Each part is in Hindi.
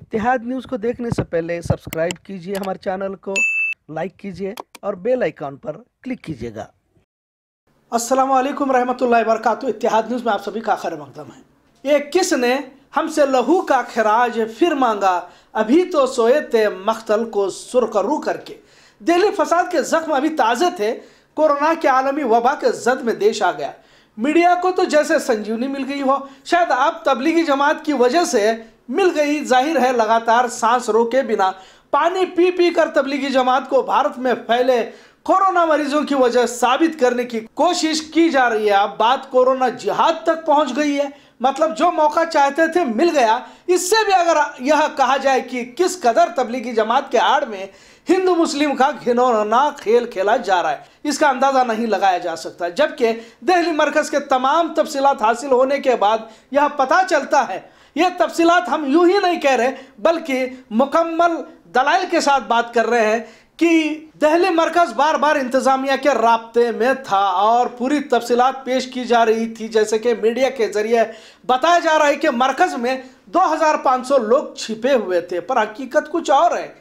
इतिहाद न्यूज़ को देखने से पहले सब्सक्राइब कीजिए हमारे चैनल को लाइक कीजिए और बेल आइकॉन पर क्लिक कीजिएगा अस्सलाम वालेकुम रहमतुल्लाहि वरकत इतिहाद न्यूज़ में आप सभी का खैर मकदम है ये किसने हमसे लहू का खराज फिर मांगा अभी तो सोए थे मख्तल को सुरकरू करके दिल्ली फसाद के जख्म अभी ताज़े थे कोरोना के आलमी वबा के जद में देश आ गया मीडिया को तो जैसे संजीवनी मिल गई हो शायद आप तबलीगी जमात की वजह से मिल गई जाहिर है लगातार सांस रोके बिना पानी पी पी कर तबलीगी जमात को भारत में फैले कोरोना मरीजों की वजह साबित करने की कोशिश की जा रही है अब बात कोरोना जिहाद तक पहुंच गई है मतलब जो मौका चाहते थे मिल गया इससे भी अगर यह कहा जाए कि किस कदर तबलीगी जमात के आड़ में हिंदू मुस्लिम का घिनौना खेल खेला जा रहा है इसका अंदाज़ा नहीं लगाया जा सकता जबकि दिल्ली मरकज़ के तमाम तफसीत हासिल होने के बाद यह पता चलता है ये तफसीत हम यूं ही नहीं कह रहे बल्कि मुकम्मल दलाइल के साथ बात कर रहे हैं कि दहली मरकज़ बार बार इंतज़ामिया के रबते में था और पूरी तफसीत पेश की जा रही थी जैसे कि मीडिया के ज़रिए बताया जा रहा है कि मरकज़ में 2500 लोग छिपे हुए थे पर हकीकत कुछ और है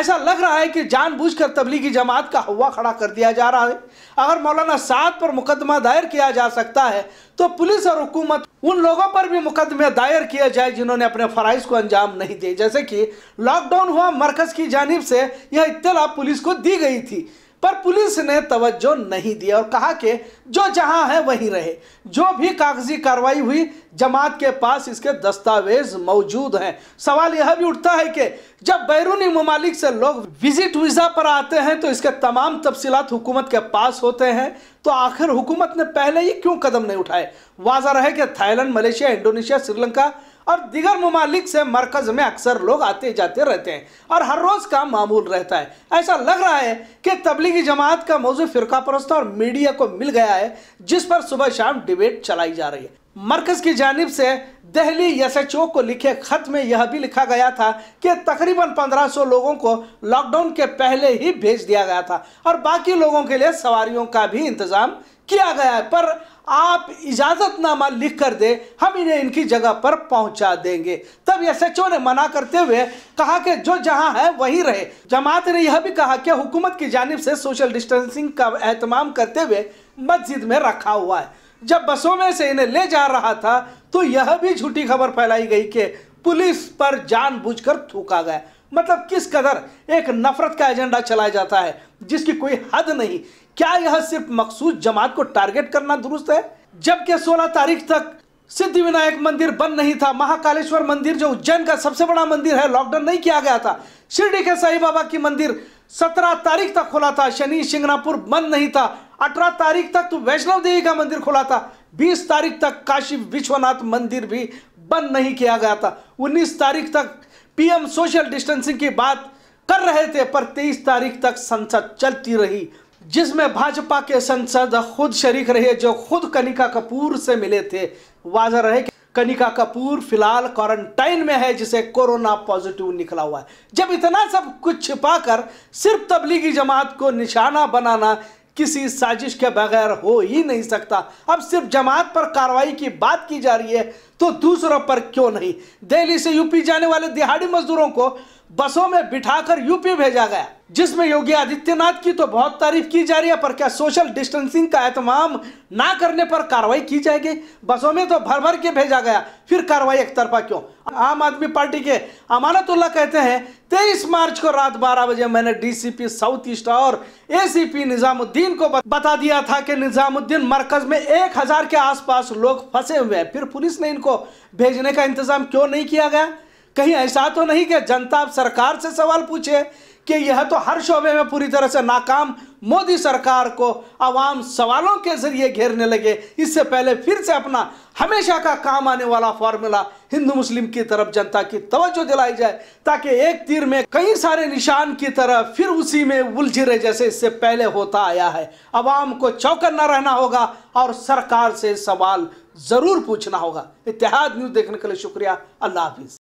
ऐसा लग रहा है कि जानबूझकर तबलीगी जमात का हवा खड़ा कर दिया जा रहा है अगर मौलाना साद पर मुकदमा दायर किया जा सकता है तो पुलिस और हुकूमत उन लोगों पर भी मुकदमे दायर किए जाए जिन्होंने अपने फ़राइज़ को अंजाम नहीं दिए जैसे कि लॉकडाउन हुआ मरकज़ की जानब से यह इतला पुलिस को दी गई थी पर पुलिस ने तवज्जो नहीं दिया और कहा कि जो जहां है वहीं रहे जो भी कागजी कार्रवाई हुई जमात के पास इसके दस्तावेज मौजूद हैं सवाल यह भी उठता है कि जब बैरूनी ममालिक से लोग विजिट वीज़ा पर आते हैं तो इसके तमाम तफसीत हुकूमत के पास होते हैं तो आखिर हुकूमत ने पहले ही क्यों कदम नहीं उठाए वाजा रहे कि थाईलैंड मलेशिया इंडोनेशिया श्रीलंका और दिगर ममालिक से मरकज़ में अक्सर लोग आते जाते रहते हैं और हर रोज़ का मामूल रहता है ऐसा लग रहा है कि तबलीगी जमात का मौजू फ़िरका परस्त और मीडिया को मिल गया है जिस पर सुबह शाम डिबेट चलाई जा रही है मरकज़ की जानब से दहली एस एच ओ को लिखे ख़त में यह भी लिखा गया था कि तकरीबन 1500 लोगों को लॉकडाउन के पहले ही भेज दिया गया था और बाकी लोगों के लिए सवारियों का भी इंतज़ाम किया गया है पर आप इजाज़तनामा लिख कर दे हम इन्हें इनकी जगह पर पहुंचा देंगे तब एस एच ओ ने मना करते हुए कहा कि जो जहां है वहीं रहे जमात ने यह भी कहा कि हुकूमत की जानब से सोशल डिस्टेंसिंग का एहतमाम करते हुए मस्जिद में रखा हुआ है जब बसों में से इन्हें ले जा रहा था तो यह भी झूठी खबर फैलाई गई कि पुलिस पर जानबूझकर थूका गया मतलब किस कदर एक नफरत का एजेंडा चलाया जाता है जिसकी कोई हद नहीं क्या यह सिर्फ मखसूस जमात को टारगेट करना दुरुस्त है जबकि 16 तारीख तक सिद्धि विनायक मंदिर बंद नहीं था महाकालेश्वर मंदिर जो उज्जैन का सबसे बड़ा मंदिर है लॉकडाउन नहीं किया गया था शिरडी के साई बाबा की मंदिर 17 तारीख तक खुला था शनि सिंगनापुर बंद नहीं था 18 तारीख तक तो वैष्णव देवी का मंदिर खुला था 20 तारीख तक काशी विश्वनाथ मंदिर भी बंद नहीं किया गया था 19 तारीख तक पीएम सोशल डिस्टेंसिंग की बात कर रहे थे पर 23 तारीख तक संसद चलती रही जिसमें भाजपा के संसद खुद शरीक रहे जो खुद कनिका कपूर से मिले थे वाजह रहे कनिका कपूर फिलहाल क्वारंटाइन में है जिसे कोरोना पॉजिटिव निकला हुआ है जब इतना सब कुछ छिपाकर सिर्फ तबलीगी जमात को निशाना बनाना किसी साजिश के बगैर हो ही नहीं सकता अब सिर्फ जमात पर कार्रवाई की बात की जा रही है तो दूसरों पर क्यों नहीं दिल्ली से यूपी जाने वाले दिहाड़ी मजदूरों को बसों में बिठाकर यूपी भेजा गया जिसमें योगी आदित्यनाथ की तो बहुत तारीफ की जा रही है पर क्या सोशल डिस्टेंसिंग का एहतमाम ना करने पर कार्रवाई की जाएगी बसों में तो भर भर के भेजा गया फिर कार्रवाई एक तरफा क्यों आम आदमी पार्टी के अमानतुल्ला कहते हैं तेईस मार्च को रात बारह बजे मैंने डीसीपी साउथ ईस्ट और एसीपी निजामुद्दीन को बता दिया था कि निजामुद्दीन मरकज में एक हजार के आसपास लोग फंसे हुए हैं फिर पुलिस ने इनको भेजने का इंतजाम क्यों नहीं किया गया कहीं ऐसा तो नहीं कि जनता अब सरकार से सवाल पूछे कि यह तो हर शोबे में पूरी तरह से नाकाम मोदी सरकार को आवाम सवालों के जरिए घेरने लगे इससे पहले फिर से अपना हमेशा का काम आने वाला फॉर्मूला हिंदू मुस्लिम की तरफ जनता की तवज्जो दिलाई जाए ताकि एक तीर में कई सारे निशान की तरह फिर उसी में उलझ रहे जैसे इससे पहले होता आया है आवाम को चौकन्ना रहना होगा और सरकार से सवाल ज़रूर पूछना होगा इतिहाद न्यूज़ देखने के लिए शुक्रिया अल्लाह हाफिज़